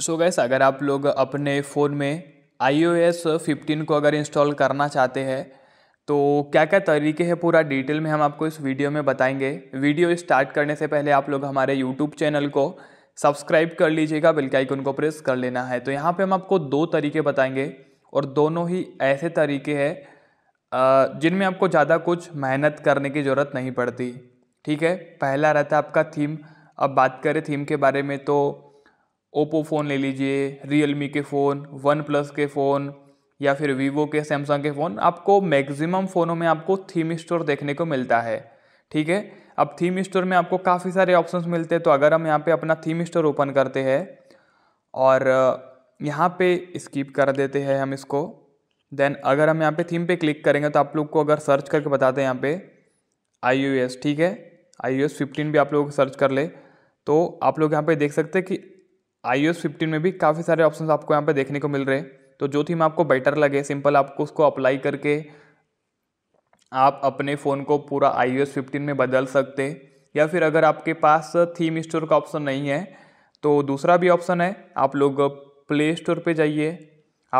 सो so अगर आप लोग अपने फ़ोन में आई ओ एस फिफ्टीन को अगर इंस्टॉल करना चाहते हैं तो क्या क्या तरीके हैं पूरा डिटेल में हम आपको इस वीडियो में बताएंगे वीडियो स्टार्ट करने से पहले आप लोग हमारे यूट्यूब चैनल को सब्सक्राइब कर लीजिएगा बेल के आइकन को प्रेस कर लेना है तो यहाँ पे हम आपको दो तरीके बताएंगे और दोनों ही ऐसे तरीके हैं जिनमें आपको ज़्यादा कुछ मेहनत करने की ज़रूरत नहीं पड़ती ठीक है पहला रहता है आपका थीम अब बात करें थीम के बारे में तो ओप्पो फ़ोन ले लीजिए रियलमी के फ़ोन वन प्लस के फ़ोन या फिर वीवो के सैमसंग के फ़ोन आपको मैक्सिमम फ़ोनों में आपको थीम स्टोर देखने को मिलता है ठीक है अब थीम स्टोर में आपको काफ़ी सारे ऑप्शंस मिलते हैं तो अगर हम यहाँ पे अपना थीम स्टोर ओपन करते हैं और यहाँ पे स्किप कर देते हैं हम इसको देन अगर हम यहाँ पे थीम पे क्लिक करेंगे तो आप लोग को अगर सर्च करके बताते हैं यहाँ पे आई यू एस ठीक है आई यू एस फिफ्टीन भी आप लोग सर्च कर ले तो आप लोग यहाँ पे देख सकते हैं कि आई ओ फिफ्टीन में भी काफ़ी सारे ऑप्शन आपको यहाँ पर देखने को मिल रहे हैं तो जो थीम आपको बेटर लगे सिंपल आपको उसको अप्लाई करके आप अपने फ़ोन को पूरा आई ओ फिफ्टीन में बदल सकते या फिर अगर आपके पास थीम स्टोर का ऑप्शन नहीं है तो दूसरा भी ऑप्शन है आप लोग प्ले स्टोर पे जाइए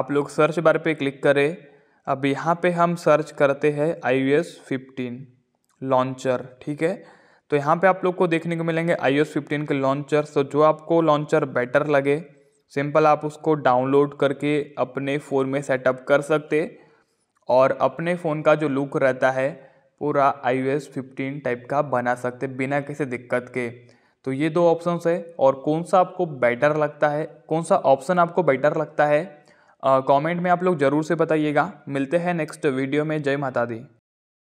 आप लोग सर्च बार पे क्लिक करें अब यहाँ पे हम सर्च करते हैं I O S fifteen launcher ठीक है तो यहाँ पे आप लोग को देखने को मिलेंगे आई एस फिफ्टीन के लॉन्चर तो जो आपको लॉन्चर बेटर लगे सिंपल आप उसको डाउनलोड करके अपने फ़ोन में सेटअप कर सकते और अपने फ़ोन का जो लुक रहता है पूरा I O S fifteen type का बना सकते बिना किसी दिक्कत के तो ये दो ऑप्शन है और कौन सा आपको बेटर लगता है कौन सा ऑप्शन आपको बेटर लगता है कमेंट में आप लोग ज़रूर से बताइएगा मिलते हैं नेक्स्ट वीडियो में जय माता दी